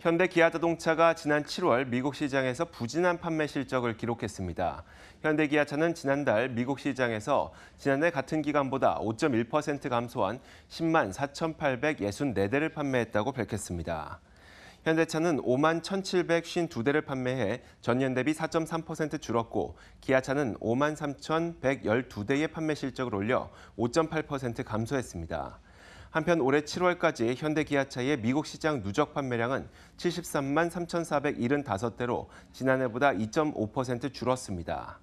현대 기아자동차가 지난 7월 미국 시장에서 부진한 판매 실적을 기록했습니다. 현대 기아차는 지난달 미국 시장에서 지난해 같은 기간보다 5.1% 감소한 10만 4,864대를 판매했다고 밝혔습니다. 현대차는 5만 1,752대를 판매해 전년 대비 4.3% 줄었고 기아차는 5만 3,112대의 판매 실적을 올려 5.8% 감소했습니다. 한편 올해 7월까지 현대기아차의 미국 시장 누적 판매량은 73만 3,475대로 지난해보다 2.5% 줄었습니다.